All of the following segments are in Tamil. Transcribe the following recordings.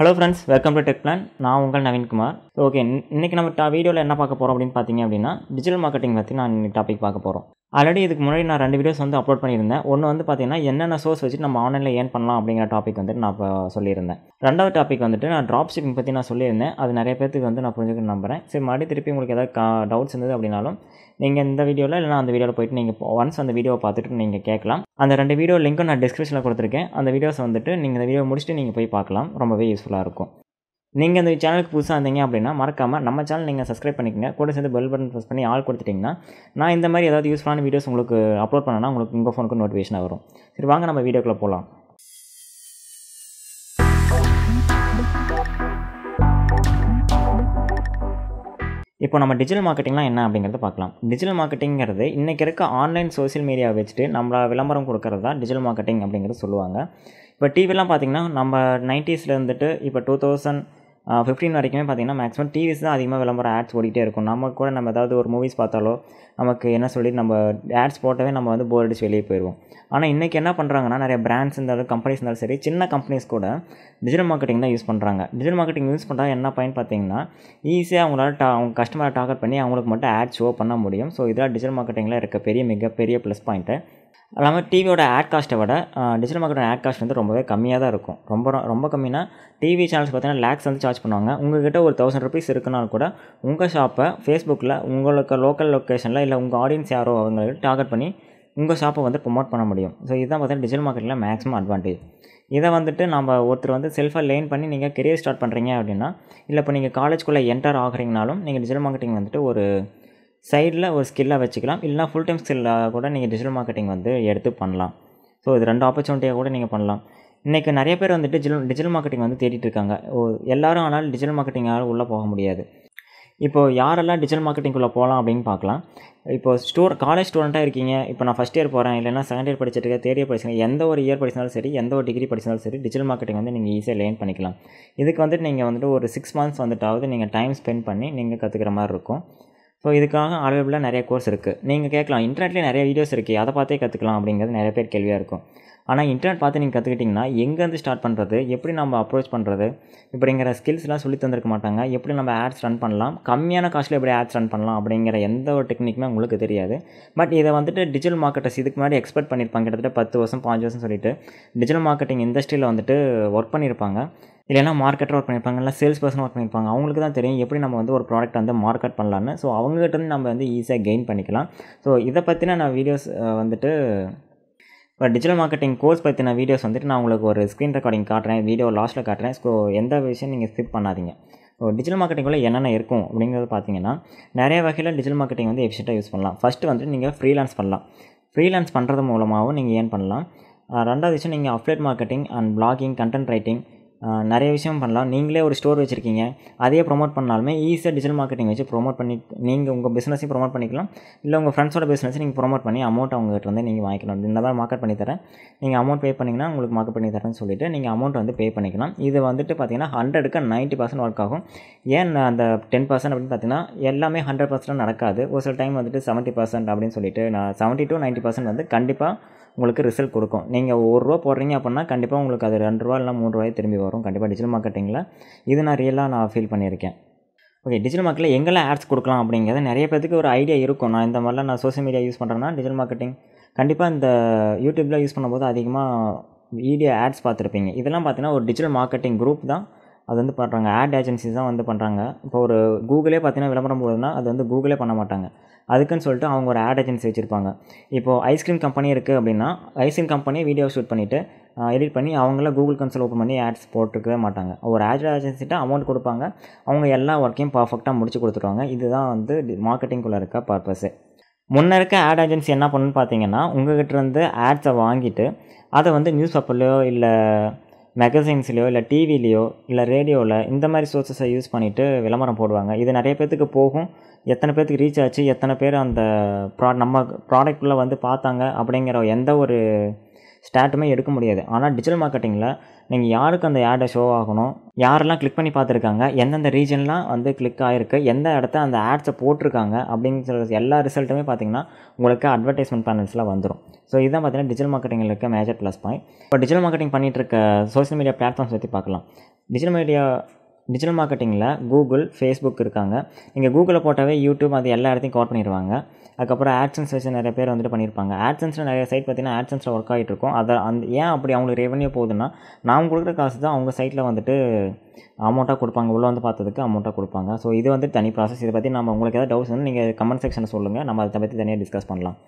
hello friends welcome to tech plan நான் உங்கள் நவீன்குமார் ஓகே இன்றைக்கி நம்ம டா வீடியோவில் என்ன பார்க்க போகிறோம் அப்படின்னு பார்த்தீங்க அப்படின்னா டிஜிட்டல் மார்க்கெட்டிங் பற்றி நான் டாபிக் பார்க்க போகிறோம் ஆல்ரெடி இதுக்கு முன்னாடி நான் ரெண்டு வீடியோஸ் வந்து அப்லோட் பண்ணியிருந்தேன் ஒன்று வந்து பார்த்திங்கன்னா என்னென்ன சோர்ஸ் வச்சு நம்ம ஆன்லைனில் ஏன் பண்ணலாம் அப்படிங்கிற டாபிக் வந்துட்டு நான் இப்போ சொல்லியிருந்தேன் ரெண்டாவது டாபிக் வந்துட்டு நான் ட்ராப் ஷிப்பிங் பற்றி நான் சொல்லியிருந்தேன் அது நிறைய பேருக்கு வந்து நான் புரிஞ்சுக்கணும் நம்புகிறேன் சரி மறுபடியும் திருப்பி உங்களுக்கு ஏதாவது டவுட்ஸ் இருந்தது அப்படின்னாலும் நீங்கள் இந்த வீடியோவில் இல்லைனா அந்த வீடியோவில் போயிட்டு நீங்கள் ஒன்ஸ் அந்த வீடியோவை பார்த்துட்டு நீங்கள் கேட்கலாம் அந்த ரெண்டு வீடியோ லிங்க்கும் நான் டிஸ்கிரிப்ஷனில் கொடுத்துருக்கேன் அந்த வீடியோஸ் வந்துட்டு நீங்கள் இந்த வீடியோ முடிச்சுட்டு நீங்கள் போய் பார்க்கலாம் ரொம்பவே யூஸ்ஃபுல்லாக இருக்கும் நீங்கள் இந்த சேனலுக்கு புதுசாக இருந்தீங்க அப்படின்னா மறக்காமல் நம்ம சேனல் நீங்கள் சப்ஸ்கிரைப் பண்ணிக்கங்க கூட சேர்ந்து பெல் பட்டன் ப்ரெஸ் பண்ணி ஆள் கொடுத்துட்டிங்கன்னா நான் இந்த மாதிரி ஏதாவது யூஸ்ஃபுல்லான வீடியோஸ் உங்களுக்கு அப்லோட் பண்ணேன்னா உங்களுக்கு உங்கள் ஃபோனுக்கு நோட்டிஃபிகேஷன் வரும் சரி வாங்க நம்ம வீடியோக்குள்ளே போகலாம் இப்போ நம்ம டிஜிட்டல் மார்க்கெட்டிங்லாம் என்ன அப்படிங்கிறத பார்க்கலாம் டிஜிட்டல் மார்க்கெட்டிங்கிறது இன்றைக்கி இருக்க ஆன்லைன் சோசியல் மீடியாவை வச்சுட்டு நம்மளை விளம்பரம் கொடுக்கறது தான் டிஜிட்டல் மார்க்கெட்டிங் அப்படிங்கிறது சொல்லுவாங்க இப்போ டிவிலாம் பார்த்திங்கன்னா நம்ம நைன்ட்டீஸில் இருந்துட்டு இப்போ டூ தௌசண்ட் ஃபிஃப்டீன் வரைக்குமே பார்த்திங்கன்னா மேக்ஸிமம் டிவிஸ் தான் அதிகமாக விளம்பரம் ஆட்ஸ் ஓடிட்டே இருக்கும் நம்ம கூட நம்ம ஏதாவது ஒரு மூவிஸ் பார்த்தாலோ நமக்கு என்ன சொல்லி நம்ம ஆட்ஸ் போட்டவே நம்ம வந்து போர் அடிச்சு வெளியே போயிடுவோம் ஆனால் இன்றைக்கி என்ன பண்ணுறாங்கன்னா நிறைய பிராண்ட்ஸ் இருந்தாலும் கம்பெனிஸ் இருந்தாலும் சரி சின்ன கம்பெனிஸ் கூட டிஜிட்டல் மார்க்கெட்டிங் தான் யூஸ் பண்ணுறாங்க டிஜிட்டல் மார்க்கெட்டிங் யூஸ் பண்ணுறா என்ன பயன் பார்த்தீங்கன்னா ஈஸியாக அவங்களால டா அவங்க கஸ்டமரை டார்கெட் பண்ணி அவங்களுக்கு மட்டும் ஆட் ஷோ பண்ண முடியும் ஸோ இதெல்லாம் டிஜிட்டல் மார்க்கெட்டிங்கில் இருக்க பெரிய மிகப்பெரிய ப்ளஸ் பாயிண்ட்டு அல்லாமல் டிவியோட ஆட் காஸ்ட்டை விட டிஜிட்டல் மார்க்கெட்டோட ஆட் காஸ்ட் வந்து ரொம்பவே கம்மியாக தான் இருக்கும் ரொம்ப ரொம்ப கம்மினா டிவி சேனல்ஸ் பார்த்தீங்கன்னா லேக்ஸ் வந்து சார்ஜ் பண்ணுவாங்க உங்கள் கிட்ட ஒரு தௌசண்ட் ருபீஸ் இருக்குனாலும் கூட உங்கள் ஷாப்பை ஃபேஸ்புக்கில் உங்களுக்கு லோக்கல் லொக்கேஷனில் இல்லை உங்கள் ஆடியன்ஸ் யாரோ அவங்களுக்கு டார்கெட் பண்ணி உங்கள் ஷாப்பை வந்து ப்ரொமோட் பண்ண முடியும் ஸோ இதுதான் பார்த்தீங்கன்னா டிஜிட்டல் மார்க்கெட்டில் மேக்ஸிமம் அட்வான்டேஜ் இதை வந்துட்டு நம்ம ஒருத்தர் வந்து செல்ஃபாக லேர்ன் பண்ணி நீங்கள் கெரியர் ஸ்டார்ட் பண்ணுறீங்க அப்படின்னா இல்லை இப்போ நீங்கள் காலேஜ்குள்ளே என்டர் ஆகிறீங்கனாலும் நீங்கள் டிஜிட்டல் மார்க்கெட்டிங் வந்துட்டு ஒரு சைடில் ஒரு ஸ்கில்லாக வச்சுக்கலாம் இல்லைனா ஃபுல் டைம் ஸ்கில்லாக கூட நீங்கள் டிஜிட்டல் மார்க்கெட்டிங் வந்து எடுத்து பண்ணலாம் ஸோ இது ரெண்டு ஆப்பர்ச்சுனிட்டியாக கூட நீங்கள் பண்ணலாம் இன்றைக்கி நிறைய பேர் வந்துட்டு டிஜிட்டல் டிஜிட்டல் மார்க்கெட்டிங் வந்து தேடிட்டு இருக்காங்க ஓ எல்லாரும் ஆனால் டிஜிட்டல் மார்க்கெட்டிங்கால் உள்ளே போக முடியாது இப்போது யாரெல்லாம் டிஜிட்டல் மார்க்கெட்டிங்குள்ளே போகலாம் அப்படின்னு பார்க்கலாம் இப்போ ஸ்டூ காலேஜ் ஸ்டூடெண்ட்டாக இருக்கீங்க இப்போ நான் ஃபஸ்ட் இயர் போகிறேன் இல்லைனா செகண்ட் இயர் படிச்சிருக்கேன் தேர்ட் இயர் படிச்சுங்க எந்த ஒரு இயர் படிச்சாலும் சரி எந்த ஒரு டிகிரி படிச்சாலும் சரி டிஜிட்டல் மார்க்கெட்டிங் வந்து நீங்கள் ஈஸியாக லேர்ன் பண்ணிக்கலாம் இதுக்கு வந்துட்டு நீங்கள் வந்துட்டு ஒரு சிக்ஸ் மந்த்ஸ் வந்துட்டாவது நீங்கள் டைம் ஸ்பெண்ட் பண்ணி நீங்கள் கற்றுக்கிற மாதிரி இருக்கும் ஸோ இதுக்காக அவைலபிளாக நிறைய கோர்ஸ் இருக்குது நீங்கள் கேட்கலாம் இன்டர்நெட்லேயே நிறைய வீடியோஸ் இருக்குது அதை பார்த்தே கற்றுக்கலாம் அப்படிங்கிறது நிறைய பேர் கேள்வியாக இருக்கும் ஆனால் இன்டர்நெட் பார்த்து நீங்கள் கற்றுக்கிட்டிங்கன்னா எங்கேருந்து ஸ்டார்ட் பண்ணுறது எப்படி நம்ம அப்ரோச் பண்ணுறது இப்படிங்கிற ஸ்கில்ஸ்லாம் சொல்லி தந்திருக்க மாட்டாங்க எப்படி நம்ம ஆட்ஸ் ரன் பண்ணலாம் கம்மியான காஸ்ட்டில் எப்படி ஆட்ஸ் ரன் பண்ணலாம் அப்படிங்கிற எந்த ஒரு டெக்னிக்குமே உங்களுக்கு தெரியாது பட் இதை வந்துட்டு டிஜிட்டல் மார்க்கெட்டர்ஸ் இதுக்கு முன்னாடி எக்ஸ்பெக்ட் பண்ணியிருப்பாங்க கிட்டத்தட்ட பத்து வருஷம் பாஞ்சு வருஷம் சொல்லிட்டு டிஜிட்டல் மார்க்கெட்டிங் இண்டஸ்ட்ரியில் வந்துட்டு ஒர்க் பண்ணியிருப்பாங்க இல்லைனா மார்க்கெட்டர் ஒர்க் பண்ணியிருப்பாங்க இல்லை சேல்ஸ் பர்சன் ஒர்க் பண்ணியிருப்பாங்க அவங்களுக்கு தான் தெரியும் எப்படி நம்ம வந்து ஒரு ப்ராடக்ட் வந்து மார்க்கெட் பண்ணலான்னு ஸோ அவங்ககிட்டருந்து நம்ம வந்து ஈஸியாக கெயின் பண்ணிக்கலாம் ஸோ இதை பற்றின நான் வீடியோஸ் வந்துட்டு இப்போ டிஜிட்டல் மார்க்கெட்டிங் கோர்ஸ் பற்றின வீடியோஸ் வந்துட்டு நான் உங்களுக்கு ஒரு ஸ்க்ரீன் ரெக்கார்டிங் காட்டுறேன் வீடியோ லாஸ்ட்டில் காட்டுறேன் ஸோ எந்த விஷயம் நீங்கள் ஸ்கிப் பண்ணாதீங்க ஸோ டிஜிட்டல் மார்க்கெட்டிங்குள்ளே என்னென்ன இருக்கும் அப்படிங்கிறது பார்த்தீங்கன்னா நிறைய வகையில் டிஜிட்டல் மார்க்கெட்டிங் வந்து எஃபிஷியண்ட்டாக யூஸ் பண்ணலாம் ஃபஸ்ட்டு வந்துட்டு நீங்கள் ஃப்ரீலான்ஸ் பண்ணலாம் ஃப்ரீலான்ஸ் பண்ணுறது மூலமாகவும் நீங்கள் ஏன் பண்ணலாம் ரெண்டாவது விஷயம் நீங்கள் affiliate marketing and blogging content writing நிறைய விஷயம் பண்ணலாம் நீங்களே ஒரு ஸ்டோர் வச்சுருக்கீங்க அதையே ப்ரொமோட் பண்ணாலுமே ஈஸியாக டிஜிட்டல் மார்க்கெட்டிங் வச்சு ப்ரொமோட் பண்ணி நீங்கள் உங்கள் பிஸ்னஸையும் ப்ரொமோட் பண்ணிக்கலாம் இல்லை உங்கள் ஃப்ரெண்ட்ஸோட பிஸ்னஸை நீங்கள் ப்ரொமோட் பண்ணி அமௌண்ட் அவங்ககிட்ட வந்து நீங்கள் வாங்கிக்கலாம் இந்த மாதிரி மார்க்கெட் பண்ணி தரேன் நீங்கள் அமௌண்ட் பே பண்ணிங்கன்னா உங்களுக்கு மார்க்கெட் பண்ணி தரேன்னு சொல்லிவிட்டு நீங்கள் அமௌண்ட் வந்து பே பண்ணிக்கலாம் இது வந்துட்டு பார்த்தீங்கன்னா ஹண்ட்ரடுக்கு நைன்ட்டி பர்சன்ட் ஒர்க் ஆகும் ஏன் அந்த டென் பர்சன்ட் அப்படின்னு பார்த்தீங்கன்னா எல்லாமே ஹண்ட்ரட் பர்சன்ட் நடக்காது ஒரு சில டைம் வந்துட்டு செவன்ட்டி பர்சன்ட் அப்படின்னு சொல்லிட்டு நான் செவன்ட்டி டு நைன்ட்டி பர்சன்ட் வந்து கண்டிப்பாக உங்களுக்கு ரிசல்ட் கொடுக்கும் நீங்கள் ஒரு ரூபா போடுறீங்க அப்படின்னா கண்டிப்பாக உங்களுக்கு அது ரெண்டு ரூபா இல்லை மூணு ரூபாய் திரும்பி வரும் கண்டிப்பாக டிஜிட்டல் மார்க்கெட்டிங்கில் இது நான் ரியலாக நான் ஃபீல் பண்ணியிருக்கேன் ஓகே டிஜிட்டல் மார்க்கெட்டில் எங்கெல்லாம் ஆட்ஸ் கொடுக்கலாம் அப்படிங்கிறது நிறைய பேருக்கு ஒரு ஐடியா இருக்கும் நான் இந்த மாதிரிலாம் நான் சோஷியல் மீடியா யூஸ் பண்ணுறேன்னா டிஜிட்டல் மார்க்கெட்டிங் கண்டிப்பாக இந்த யூடியூப்பில் யூஸ் பண்ணும்போது அதிகமாக வீடியோ ஆட்ஸ் பார்த்துருப்பீங்க இதெல்லாம் பார்த்தீங்கன்னா ஒரு டிஜிட்டல் மார்க்கெட்டிங் குரூப் தான் அது வந்து பண்ணுறாங்க ஆட் ஏஜென்சிஸ் தான் வந்து பண்ணுறாங்க இப்போ ஒரு கூகுளே பார்த்தீங்கன்னா விளம்பரம் போகுதுன்னா அது வந்து கூகுளே பண்ண மாட்டாங்க அதுக்குன்னு சொல்லிட்டு அவங்க ஒரு ஆட் ஏஜென்சி வச்சுருப்பாங்க இப்போது ஐஸ்கிரீம் கம்பெனி இருக்குது அப்படின்னா ஐஸ்கிரீம் கம்பெனி வீடியோ ஷூட் பண்ணிவிட்டு எடிட் பண்ணி அவங்கள கூகுள் கன்சல் ஓப்பன் பண்ணி ஆட்ஸ் போட்டுருக்கவே மாட்டாங்க ஒரு ஆட் ஏஜென்சிட்ட அமௌண்ட் கொடுப்பாங்க அவங்க எல்லா ஒர்க்கையும் பர்ஃபெக்டாக முடிச்சு கொடுத்துருவாங்க இதுதான் வந்து மார்க்கெட்டிங்குள்ளே இருக்க பர்பஸு முன்னே இருக்க ஆட் ஏஜென்சி என்ன பண்ணுன்னு பார்த்தீங்கன்னா உங்கள் கிட்டேருந்து ஆட்ஸை வாங்கிட்டு அதை வந்து நியூஸ் பேப்பர்லையோ இல்லை மேகசின்ஸ்லேயோ இல்லை டிவிலேயோ இல்லை ரேடியோவில் இந்த மாதிரி சோர்ஸஸை யூஸ் பண்ணிவிட்டு விளம்பரம் போடுவாங்க இது நிறைய பேர்த்துக்கு போகும் எத்தனை பேர்த்துக்கு ரீச் ஆச்சு எத்தனை பேர் அந்த ப்ரா நம்ம ப்ராடக்டில் வந்து பார்த்தாங்க அப்படிங்கிற எந்த ஒரு ஸ்டாட்டுமே எடுக்க முடியாது ஆனால் டிஜிட்டல் மார்க்கெட்டிங்கில் நீங்கள் யாருக்கு அந்த ஆடை ஷோ ஆகணும் யாரெல்லாம் கிளிக் பண்ணி பார்த்துருக்காங்க எந்தெந்த ரீஜன்லாம் வந்து கிளிக் ஆகிருக்கு எந்த இடத்த அந்த ஆட்ஸை போட்டிருக்காங்க அப்படின்னு சொல்கிற எல்லா ரிசல்ட்டுமே பார்த்தீங்கன்னா உங்களுக்கு அட்வர்டைஸ்மெண்ட் பேனல்ஸில் வந்துடும் ஸோ இதுதான் பார்த்தீங்கன்னா டிஜிட்டல் மார்க்கெட்டிங்கில் இருக்க மேஜர் ப்ளஸ் பாயிண்ட் இப்போ டிஜிட்டல் மார்க்கெட்டிங் பண்ணிகிட்டு இருக்க சோஷியல் மீடியா பிளாட்ஃபார்ம்ஸ் பற்றி பார்க்கலாம் டிஜிட்டல் மீடியா டிஜிட்டல் மார்க்கெட்டிங்கில் கூகுள் ஃபேஸ்புக் இருக்காங்க இங்கே கூகுளில் போட்டாவே யூடியூப் அது எல்லா இடத்தையும் கவர் பண்ணிடுவாங்க அதுக்கப்புறம் ஆட்சன்ஸ் வச்சு நிறைய பேர் வந்துட்டு பண்ணியிருப்பாங்க ஆட்சன்ஸில் நிறைய சைட் பார்த்திங்கன்னா ஆட்சன்ஸில் ஒர்க் ஆகிட்டு இருக்கும் அதை அந்த ஏன் அப்படி அவங்களுக்கு ரெவன்யூ போகுதுன்னா நாம் கொடுக்குற காசு தான் அவங்க சைட்டில் வந்துட்டு அமௌண்ட்டாக கொடுப்பாங்க உள்ளே வந்து பார்த்ததுக்கு அமௌண்ட்டாக கொடுப்பாங்க ஸோ இது வந்து தனி ப்ராசஸ் இதை பற்றி நம்ம உங்களுக்கு ஏதாவது டவுட்ஸ் வந்து நீங்கள் கமெண்ட் செக்ஷனில் சொல்லுங்கள் நம்ம அதை பற்றி தனியாக டிஸ்கஸ் பண்ணலாம்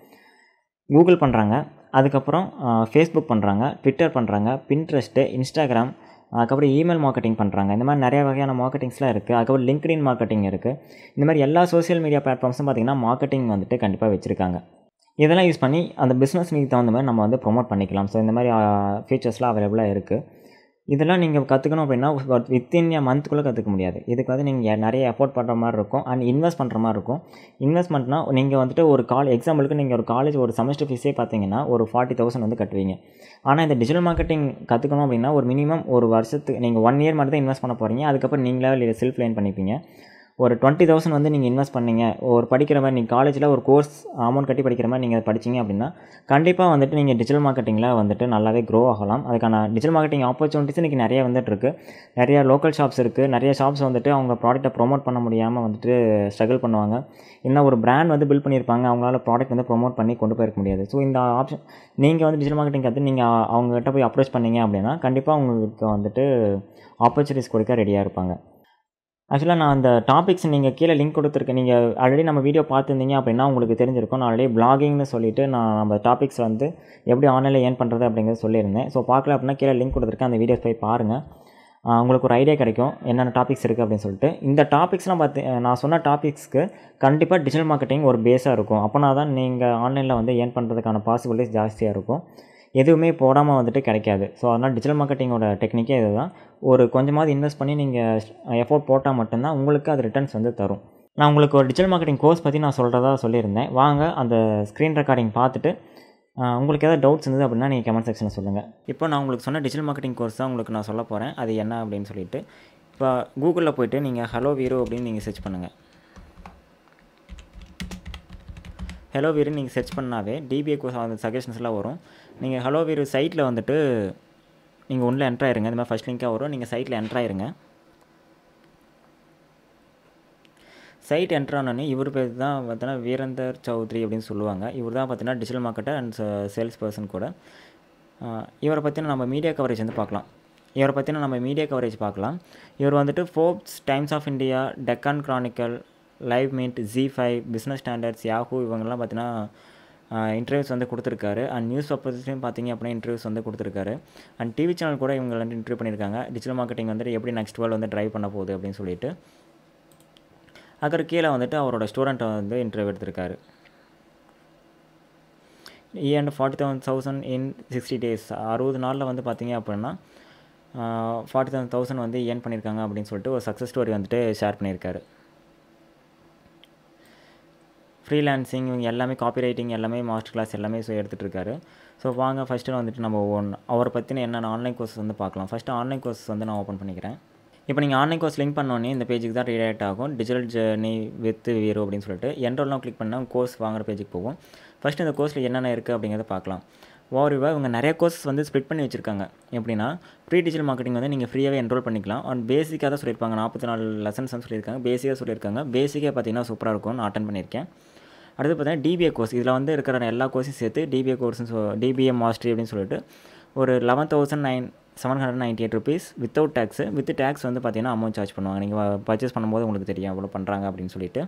கூகுள் பண்ணுறாங்க அதுக்கப்புறம் ஃபேஸ்புக் பண்ணுறாங்க ட்விட்டர் பண்ணுறாங்க பின்ட்ரெஸ்ட்டு இன்ஸ்டாகிராம் அதுக்கப்புறம் இமெயில் மார்க்கெட்டிங் பண்ணுறாங்க இந்த மாதிரி நிறையா வகையான மார்க்கெட்டிங்ஸ்லாம் இருக்குது அதுக்கப்புறம் லிங்க்டின் மார்க்கெட்டிங் இருக்குது இந்த மாதிரி எல்லா சோசியல் மீடியா பிளாட்ஃபார்ம்ஸும் பார்த்திங்கன்னா மார்க்கெட்டிங் வந்துட்டு கண்டிப்பாக வச்சுருக்காங்க இதெல்லாம் யூஸ் பண்ணி அந்த பிஸ்னஸ் நீக்கு தகுந்த மாதிரி நம்ம வந்து ப்ரொமோட் பண்ணிக்கலாம் ஸோ இந்த மாதிரி ஃபீச்சர்ஸ்லாம் அவைலபிளாக இருக்குது இதெல்லாம் நீங்கள் கற்றுக்கணும் அப்படின்னா வித்தின் ஏ மந்த்துக்குள்ளே கற்றுக்க முடியாது இதுக்கு வந்து நீங்கள் நிறைய எஃபோர்ட் பண்ணுற மாதிரி இருக்கும் அண்ட் இன்வெஸ்ட் பண்ணுற மாதிரி இருக்கும் இன்வெஸ்ட்மெண்ட்னா நீங்கள் வந்துட்டு ஒரு கால் எக்ஸாம்பிளுக்கு நீங்கள் ஒரு காலேஜ் ஒரு செமஸ்டர் ஃபீஸே பார்த்தீங்கன்னா ஒரு ஃபார்ட்டி தௌசண்ட் வந்து கட்டுவீங்க ஆனால் இந்த டிஜிட்டல் மார்க்கெட்டிங் கற்றுக்கணும் அப்படின்னா ஒரு மினிமம் ஒரு வருஷத்துக்கு நீங்கள் ஒன் இயர் மட்டும் தான் இன்வெஸ்ட் பண்ண போகிறீங்க அதுக்கப்புறம் நீங்களே செல்ஃப் லேர்ன் பண்ணிப்பீங்க ஒரு டுவெண்ட்டி தௌசண்ட் வந்து நீங்கள் இன்வெஸ்ட் பண்ணீங்க ஒரு படிக்கிற மாதிரி நீங்கள் காலேஜில் ஒரு கோர்ஸ் அமௌண்ட் கட்டி படிக்கிற மாதிரி நீங்கள் படிச்சிங்க அப்படின்னா கண்டிப்பாக வந்துட்டு நீங்கள் டிஜிட்டல் மார்க்கெட்டிங்கில் வந்துட்டு நல்லாவே க்ரோ ஆகலாம் அதுக்கான டிஜிட்டல் மார்க்கெட்டிங் ஆப்பர்ச்சுனிட்டிஸ் இன்றைக்கி நிறைய வந்துட்டு இருக்குது நிறைய லோக்கல் ஷாப்ஸ் இருக்குது நிறைய ஷாப்ஸ் வந்துட்டு அவங்க ப்ராடக்ட்டை ப்ரொமோட் பண்ண முடியாமல் வந்துட்டு ஸ்ட்ரகிள் பண்ணுவாங்க என்ன ஒரு பிராண்ட் வந்து பில் பண்ணியிருப்பாங்க அவங்களால ப்ராடக்ட் வந்து ப்ரொமோட் பண்ணி கொண்டு போயிருக்க முடியாது ஸோ இந்த ஆப்ஷன் நீங்கள் வந்து டிஜிட்டல் மார்க்கெட்டிங் கற்று நீங்கள் அவங்ககிட்ட போய் அப்ரோச் பண்ணிங்க அப்படின்னா கண்டிப்பாக உங்களுக்கு வந்துட்டு ஆப்பர்ச்சுனிட்டிஸ் கொடுக்க ரெடியாக இருப்பாங்க ஆக்சுவலாக நான் அந்த டாபிக்ஸ் நீங்கள் கீழே லிங்க் கொடுத்துருக்கேன் நீங்கள் ஆல்ரெடி நம்ம வீடியோ பார்த்துருந்தீங்க அப்படின்னா உங்களுக்கு தெரிஞ்சிருக்கும் நான் ஆல்ரெடி பிளாகிங்னு சொல்லிட்டு நான் நம்ம டாபிக்ஸ் வந்து எப்படி ஆன்லைனில் ஏன் பண்ணுறது அப்படிங்கிறது சொல்லியிருந்தேன் ஸோ பார்க்கல அப்படின்னா கீழே லிங்க் கொடுத்துருக்கேன் அந்த வீடியோஸ் போய் பாருங்கள் உங்களுக்கு ஒரு ஐடியா கிடைக்கும் என்னென்ன டாபிக்ஸ் இருக்குது அப்படின்னு சொல்லிட்டு இந்த டாபிக்ஸ்லாம் பார்த்து நான் சொன்ன டாபிக்ஸ்க்கு கண்டிப்பாக டிஜிட்டல் மார்க்கெட்டிங் ஒரு பேஸாக இருக்கும் அப்போனா தான் நீங்கள் ஆன்லைனில் வந்து ஏன் பண்ணுறதுக்கான பாசிபிலிட்டிஸ் ஜாஸ்தியாக இருக்கும் எதுவுமே போடாமல் வந்துட்டு கிடைக்காது ஸோ அதனால் டிஜிட்டல் மார்க்கெட்டிங்கோட டெக்னிக்கே இது தான் ஒரு கொஞ்சமாவது இன்வெஸ்ட் பண்ணி நீங்கள் எஃபோர்ட் போட்டால் மட்டும்தான் உங்களுக்கு அது ரிட்டர்ன்ஸ் வந்து தரும் நான் உங்களுக்கு ஒரு டிஜிட்டல் மார்க்கெட்டிங் கோர்ஸ் பற்றி நான் சொல்கிறதா சொல்லியிருந்தேன் வாங்க அந்த ஸ்க்ரீன் ரெக்கார்டிங் பார்த்துட்டு உங்களுக்கு ஏதாவது டவுட்ஸ் இருந்தது அப்படின்னா நீங்கள் கமெண்ட் செக்ஷனில் சொல்லுங்கள் இப்போ நான் உங்களுக்கு சொன்ன டிஜிட்டல் மார்க்கெட்டிங் கோர்ஸ் தான் உங்களுக்கு நான் சொல்ல போகிறேன் அது என்ன அப்படின்னு சொல்லிட்டு இப்போ கூகுளில் போய்ட்டு நீங்கள் ஹலோ வீரோ அப்படின்னு நீங்கள் சர்ச் பண்ணுங்கள் ஹலோ வீரோ நீங்கள் சர்ச் பண்ணாவே டிபிஏ கோர்ஸ் அந்த சஜஷன்ஸ்லாம் வரும் நீங்கள் ஹலோ வீரு சைட்டில் வந்துட்டு நீங்கள் உள்ளே என்ட்ராயிருங்க ஆயிருங்க இந்த மாதிரி ஃபஸ்ட் லிங்காக வரும் நீங்கள் சைட்டில் என்ட்ராயிருங்க ஆயிருங்க சைட் என்ட்ரு இவர் பேர் தான் பார்த்தோன்னா வீரந்தர் சௌத்ரி அப்படின்னு சொல்லுவாங்க இவர் தான் பார்த்தீங்கன்னா digital marketer and sales person கூட இவரை பற்றின நம்ம மீடியா கவரேஜ் வந்து பார்க்கலாம் இவரை பற்றின நம்ம மீடியா கவரேஜ் பார்க்கலாம் இவர் வந்துட்டு Forbes Times of India Deccan Chronicle Live Mint Zee five Business Standards Yahoo இவங்கெல்லாம் பார்த்தீங்கன்னா இன்டர்வியூஸ் வந்து கொடுத்துருக்காரு அண்ட் நியூஸ் பேப்பர்ஸ்லையும் பார்த்திங்க அப்படின்னா இன்டர்வியூஸ் வந்து கொடுத்துருக்காரு அண்ட் டிவி சேனல் கூட இவங்க வந்து இன்டர்வியூ பண்ணியிருக்காங்க டிஜிட்டல் மார்க்கெட்டிங் வந்துட்டு எப்படி நெக்ஸ்ட் வேர்ல்டு வந்து ட்ரைவ் பண்ண போகுது அப்படின்னு சொல்லிட்டு அதற்கு கீழே வந்துட்டு அவரோட ஸ்டூடெண்ட்டை வந்து இன்டர்வியூ எடுத்திருக்காரு and forty thousand thousand in sixty days அறுபது நாளில் வந்து பார்த்திங்க அப்படின்னா ஃபார்ட்டி தௌசண்ட் தௌசண்ட் வந்து ஏன் பண்ணியிருக்காங்க அப்படின்னு சொல்லிட்டு ஒரு சக்ஸஸ் ஸ்டோரி வந்துட்டு ஷேர் பண்ணியிருக்காரு ஃப்ரீலான்சிங் இவங்க எல்லாமே காப்பி ரைட்டிங் எல்லாமே மாஸ்டர் கிளாஸ் எல்லாமே ஸோ எடுத்துகிட்ருக்காரு ஸோ வாங்க ஃபஸ்ட்டு வந்துட்டு நம்ம ஒன் அவரை பற்றின என்னென்ன ஆன்லைன் கோர்ஸ் வந்து பார்க்கலாம் ஃபஸ்ட்டு ஆன்லைன் கோர்ஸ் வந்து நான் ஓப்பன் பண்ணிக்கிறேன் இப்போ நீங்கள் ஆன்லைன் கோர்ஸ் லிங்க் பண்ணோன்னே இந்த பேஜுக்கு தான் ரீடைரக்ட் ஆகும் டிஜிட்டல் ஜேர்னி வித் வீரோ அப்படின்னு சொல்லிட்டு என்ரோல்லாம் கிளிக் பண்ணால் கோர்ஸ் வாங்குற பேஜுக்கு போகும் ஃபஸ்ட்டு இந்த கோர்ஸில் என்னென்ன இருக்குது அப்படிங்கிறத பார்க்கலாம் ஓவரிவாக இவங்க நிறைய கோர்ஸஸ் வந்து ஸ்ப்ளிட் பண்ணி வச்சுருக்காங்க எப்படின்னா ப்ரீ டிஜிட்டல் மார்க்கெட்டிங் வந்து நீங்கள் ஃப்ரீயாகவே என்ரோல் பண்ணிக்கலாம் அண்ட் பேசிக்காக தான் சொல்லியிருப்பாங்க நாற்பத்தி நாலு லெசன்ஸ் வந்து சொல்லியிருக்காங்க பேசிக்காக சொல்லியிருக்காங்க பேசிக்காக பார்த்தீங்கன்னா சூப்பராக இருக்கும் நான் அட்டன் பண்ணியிருக்கேன் அடுத்து பார்த்தீங்கன்னா டிபிஏ கோர்ஸ் இதில் வந்து இருக்கிற எல்லா கோர்ஸையும் சேர்த்து டிபிஏ கோர்ஸ்னு சொ டிபிஏ மாஸ்டரி அப்படின்னு சொல்லிட்டு ஒரு eleven thousand nine seven hundred ninety eight rupees without tax with tax வந்து பார்த்தீங்கன்னா அமௌண்ட் சார்ஜ் பண்ணுவாங்க நீங்கள் பர்ச்சேஸ் பண்ணும்போது உங்களுக்கு தெரியும் அவ்வளோ பண்ணுறாங்க அப்படின்னு சொல்லிட்டு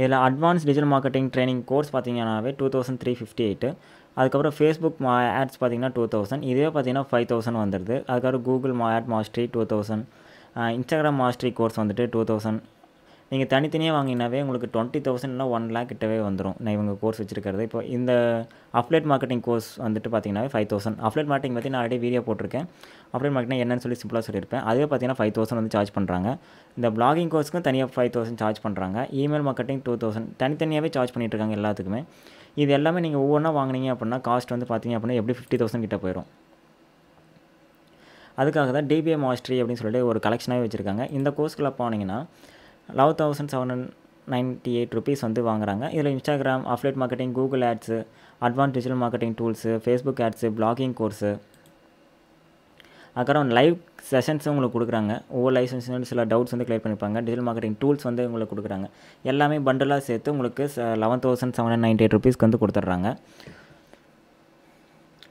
இதில் advance digital marketing training course பார்த்தீங்கன்னாவே two thousand three fifty eight அதுக்கப்புறம் ஃபேஸ்புக் மா ஆட்ஸ் பார்த்தீங்கன்னா டூ தௌசண்ட் இதே பார்த்தீங்கன்னா ஃபைவ் தௌசண்ட் வந்துடுது அதுக்கப்புறம் கூகுள் மா ad mastery two thousand Instagram mastery course வந்துட்டு டூ தௌசண்ட் நீங்கள் தனித்தனியாக வாங்கினாவே உங்களுக்கு டுவெண்ட்டி தௌசண்ட்னா ஒன் லேக் கிட்டவே வந்துடும் நான் இவங்க கோர்ஸ் வச்சுருக்கிறது இப்போ இந்த அப்லேட் மார்க்கெட்டிங் கோர்ஸ் வந்துட்டு பார்த்தீங்கன்னா ஃபைவ் தௌசண்ட் அப்லேட் மார்க்கெட்டிங் பற்றி நான் ஆல்ரெடி வீடியோ போட்டிருக்கேன் அப்லேட் மார்க்கெட்டிங் என்னன்னு சொல்லி சிம்பிளாக சொல்லியிருப்பேன் அதுவே பார்த்தீங்கன்னா ஃபைவ் தௌசண்ட் வந்து சார்ஜ் பண்ணுறாங்க இந்த பிளாகிங் கோர்ஸ்க்கும் தனியாக ஃபைவ் தௌசண்ட் சார்ஜ் பண்ணுறாங்க இமெயில் மார்க்கெட்டிங் டூ தௌசண்ட் தனித்தனியாகவே சார்ஜ் பண்ணிட்டு இருக்காங்க எல்லாத்துக்குமே இது எல்லாமே நீங்கள் ஒவ்வொன்றா வாங்கினீங்க அப்படின்னா காஸ்ட் வந்து பார்த்தீங்க அப்படின்னா எப்படி ஃபிஃப்டி தௌசண்ட் கிட்ட போயிடும் அதுக்காக தான் டிபிஎம் மாஸ்ட்ரி அப்படின்னு சொல்லிட்டு ஒரு கலெக்ஷனாகவே வச்சுருக்காங்க இந்த கோர்ஸ்க்குள்ளே போனீங்கன்னா eleven thousand seven ninety eight rupees வந்து வாங்குறாங்க இதில் Instagram affiliate marketing Google ads advance digital marketing tools Facebook ads blogging course அப்புறம் லைவ் செஷன்ஸும் உங்களுக்கு கொடுக்குறாங்க ஒவ்வொரு லைவ் செஷன்ஸ் சில டவுட்ஸ் வந்து கிளியர் பண்ணிப்பாங்க டிஜிட்டல் மார்க்கெட்டிங் டூல்ஸ் வந்து உங்களுக்கு கொடுக்குறாங்க எல்லாமே பண்டலாக சேர்த்து உங்களுக்கு eleven thousand seven ninety eight ருபீஸ்க்கு வந்து கொடுத்துட்றாங்க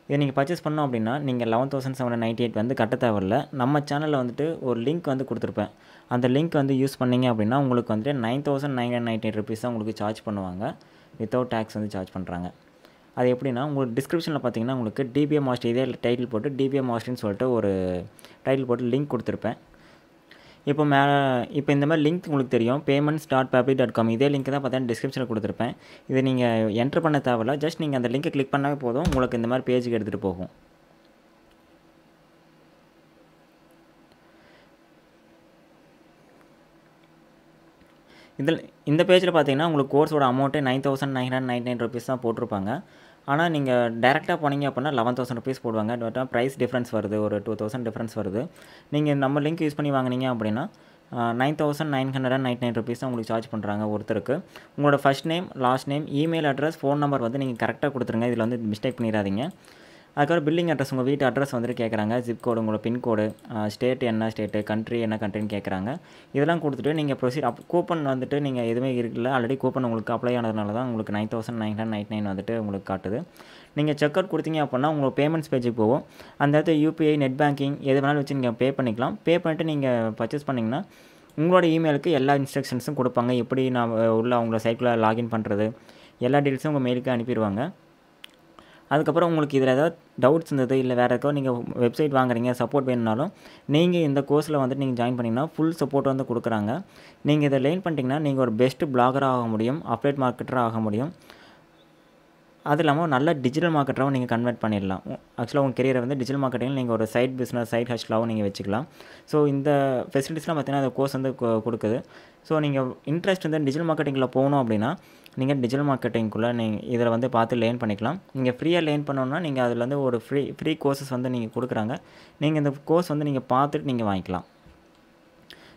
இதை நீங்கள் பர்ச்சேஸ் பண்ணோம் அப்படின்னா நீங்கள் eleven thousand seven ninety eight வந்து கட்ட தேவையில்ல நம்ம சேனலில் வந்துட்டு ஒரு லிங்க் வந்து கொடுத்துருப்பேன் அந்த லிங்க் வந்து யூஸ் பண்ணிங்க அப்படின்னா உங்களுக்கு வந்துட்டு nine thousand nine hundred ninety eight rupees தான் உங்களுக்கு சார்ஜ் பண்ணுவாங்க வித்தவுட் டேக்ஸ் வந்து சார்ஜ் பண்ணுறாங்க அது எப்படின்னா உங்களுக்கு டிஸ்கிரிப்ஷனில் பார்த்தீங்கன்னா உங்களுக்கு டிபிஎம் மாஸ்டர் இதே டைட்டில் போட்டு டிபிஎம் மாஸ்டர்னு சொல்லிட்டு ஒரு டைட்டில் போட்டு லிங்க் கொடுத்துருப்பேன் இப்போ மே இப்போ இந்த மாதிரி லிங்க் உங்களுக்கு தெரியும் payments dot Pabbly dot com இதே லிங்க் தான் பார்த்தா டிஸ்கிரிப்ஷனில் கொடுத்துருப்பேன் இதை நீங்கள் என்ட்ரு பண்ண தேவையில்ல ஜஸ்ட் நீங்கள் அந்த லிங்க்கை கிளிக் பண்ணவே போதும் உங்களுக்கு இந்த மாதிரி பேஜுக்கு எடுத்துகிட்டு போகும் இதில் இந்த பேஜில் பார்த்தீங்கன்னா உங்களுக்கு கோர்ஸோட amount nine thousand nine hundred ninety nine rupees தான் போட்டிருப்பாங்க ஆனால் நீங்கள் டேரெக்டாக போனீங்க அப்படின்னா லெவன் தௌசண்ட் ருபீஸ் போடுவாங்க ப்ரைஸ் டிஃப்ரென்ஸ் வருது ஒரு டூ தௌசண்ட் டிஃப்ரென்ஸ் வருது நீங்கள் நம்ம லிங்க் யூஸ் பண்ணி வாங்கினீங்க அப்படின்னா nine thousand nine hundred and nine rupees உங்களுக்கு சார்ஜ் பண்ணுறாங்க ஒருத்தருக்கு உங்களோட first name last name email address phone number வந்து நீங்கள் கரெக்டாக கொடுத்துருங்க இதில் வந்து மிஸ்டேக் பண்ணிடாதீங்க அதுக்கப்புறம் பில்லிங் அட்ரஸ் உங்கள் வீட்டு அட்ரஸ் வந்துட்டு கேட்குறாங்க ஜிப்கோடு உங்களோட பின்கோடு ஸ்டேட் என்ன ஸ்டேட்டு கண்ட்ரி என்ன கண்ட்ரின்னு கேட்குறாங்க இதெல்லாம் கொடுத்துட்டு நீங்கள் ப்ரொசீட் அப் கூப்பன் வந்துட்டு நீங்கள் எதுவுமே இருக்குல்ல ஆல்ரெடி கூப்பன் உங்களுக்கு அப்ளை ஆனதுனால தான் உங்களுக்கு nine thousand nine hundred ninety nine வந்துட்டு உங்களுக்கு காட்டுது நீங்கள் செக் அவுட் கொடுத்தீங்க அப்படின்னா உங்களுக்கு பேமெண்ட்ஸ் பேஜுக்கு போகும் அந்த இடத்துல யூபிஐ நெட் பேங்கிங் எது வேணாலும் வச்சு நீங்கள் பே பண்ணிக்கலாம் பே பண்ணிவிட்டு நீங்கள் பர்ச்சேஸ் பண்ணிங்கன்னா உங்களோட இமெயிலுக்கு எல்லா இன்ஸ்ட்ரக்ஷன்ஸும் கொடுப்பாங்க எப்படி நான் உள்ள அவங்கள சைக்கிளில் லாகின் பண்ணுறது எல்லா டீட்டெயில்ஸும் உங்கள் மெயிலுக்கு அனுப்பிடுவாங்க அதுக்கப்புறம் உங்களுக்கு இதில் ஏதாவது டவுட்ஸ் இருந்தது இல்லை வேறு ஏதாவது நீங்கள் வெப்சைட் வாங்குறீங்க சப்போர்ட் வேணும்னாலும் நீங்கள் இந்த கோர்ஸில் வந்துட்டு நீங்கள் ஜாயின் பண்ணிங்கன்னா ஃபுல் சப்போர்ட் வந்து கொடுக்குறாங்க நீங்கள் இதை லேர்ன் பண்ணிட்டீங்கன்னா நீங்கள் ஒரு பெஸ்ட் பிளாகராக ஆக முடியும் அப்டேட் மார்க்கெட்டராக ஆக முடியும் அது இல்லாமல் நல்ல டிஜிட்டல் மார்க்கெட்டாகவும் நீங்கள் கன்வெர்ட் பண்ணிடலாம் ஆக்சுவலாக உங்கள் கெரியரை வந்து டிஜிட்டல் மார்க்கெட்டிங் நீங்கள் ஒரு சைட் பிஸ்னஸ் சைட் ஹஸ்டலாகவும் நீங்கள் வச்சுக்கலாம் ஸோ இந்த ஃபெசிலிட்டிஸ்லாம் பார்த்திங்கன்னா அந்த கோர்ஸ் வந்து கொடுக்குது ஸோ நீங்கள் இன்ட்ரெஸ்ட் வந்து டிஜிட்டல் மார்க்கெட்டிங்கில் போகணும் அப்படின்னா நீங்கள் டிஜிட்டல் மார்க்கெட்டிங்குள்ளே நீங்கள் இதில் வந்து பார்த்து லேர்ன் பண்ணிக்கலாம் நீங்கள் ஃப்ரீயாக லேர்ன் பண்ணணுன்னா நீங்கள் அதில் வந்து ஒரு ஃப்ரீ ஃப்ரீ கோர்சஸ் வந்து நீங்கள் கொடுக்குறாங்க நீங்கள் இந்த கோர்ஸ் வந்து நீங்கள் பார்த்துட்டு நீங்கள் வாங்கிக்கலாம்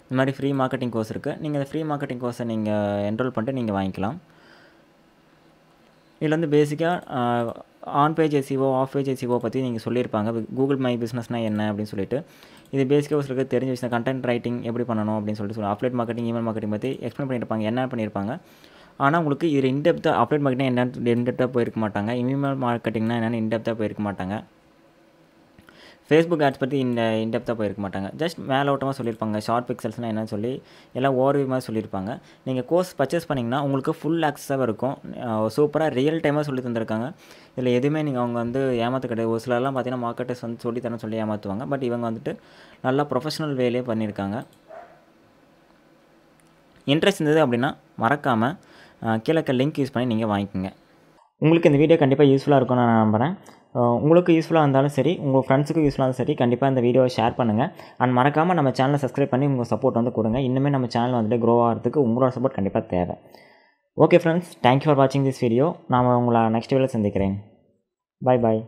இந்த மாதிரி ஃப்ரீ மார்க்கெட்டிங் கோர்ஸ் இருக்குது நீங்கள் இந்த ஃப்ரீ மார்க்கெட்டிங் கோர்ஸை நீங்கள் என்ரோல் பண்ணிட்டு நீங்கள் வாங்கிக்கலாம் இதில் வந்து பேசிக்காக on page SEO off page SEO பற்றி நீங்கள் சொல்லியிருப்பாங்க கூகுள் மை பிஸ்னஸ்னால் என்ன அப்படின்னு சொல்லிட்டு இது பேசிக்காக ஒரு தெரிஞ்ச விஷயம் கண்டென்ட் ரைட்டிங் எப்படி பண்ணணும் அப்படின்னு சொல்லிட்டு சொல்லுவாங்க அப்லேட் மார்க்கெட்டிங் ஈமெயில் மார்க்கெட்டிங் பற்றி எக்ஸ்பிளைன் பண்ணியிருப்பாங்க என்ன பண்ணியிருப்பாங்க ஆனால் உங்களுக்கு இது இன்டெப்த்தாக அப்டேட் மார்க்கெட்டாக என்னென்னு இன்டெப்த்தாக போயிருக்க மாட்டாங்க இனிமேல் மார்க்கெட்டிங்னா என்னென்னு இன்டெப்த்தாக போயிருக்க மாட்டாங்க ஃபேஸ்புக் ஆட்ஸ் பற்றி இந்த இன்டெப்த்தாக போயிருக்க மாட்டாங்க ஜஸ்ட் மேலே ஓட்டமாக சொல்லியிருப்பாங்க ஷார்ட் பிக்சல்ஸ்னால் என்னென்னு சொல்லி எல்லாம் ஓவர்வியூ மாதிரி சொல்லியிருப்பாங்க நீங்கள் கோர்ஸ் பர்ச்சேஸ் பண்ணிங்கன்னா உங்களுக்கு ஃபுல் ஆக்சஸாக இருக்கும் சூப்பராக ரியல் டைமாக சொல்லி தந்திருக்காங்க இதில் எதுவுமே நீங்கள் அவங்க வந்து ஏமாற்ற கிடையாது ஒரு சிலர்லாம் பார்த்தீங்கன்னா மார்க்கெட்டை வந்து சொல்லி தரேன் சொல்லி ஏமாற்றுவாங்க பட் இவங்க வந்துட்டு நல்லா ப்ரொஃபஷனல் வேலையே பண்ணியிருக்காங்க இன்ட்ரெஸ்ட் இருந்தது அப்படின்னா மறக்காமல் கீழே லிங்க் யூஸ் பண்ணி நீங்கள் வாங்கிக்கோங்க உங்களுக்கு இந்த வீடியோ கண்டிப்பாக யூஸ்ஃபுல்லாக இருக்கும்னு நான் நம்புகிறேன் உங்களுக்கு யூஸ்ஃபுல்லாக இருந்தாலும் சரி உங்கள் ஃப்ரெண்ட்ஸுக்கும் யூஸ்ஃபுல்லாக இருந்தாலும் சரி கண்டிப்பாக இந்த வீடியோவை ஷேர் பண்ணுங்கள் அண்ட் மறக்காமல் நம்ம சேனலை சப்ஸ்கிரைப் பண்ணி உங்கள் சப்போர்ட் வந்து கொடுங்க இன்னுமே நம்ம சேனல் வந்துட்டு க்ரோ ஆகிறதுக்கு உங்களோட சப்போர்ட் கண்டிப்பாக தேவை ஓகே ஃப்ரெண்ட்ஸ் தேங்க்யூ ஃபார் வாட்சிங் திஸ் வீடியோ நான் உங்களை நெக்ஸ்ட் வீடியோவில் சந்திக்கிறேன் பாய் பாய்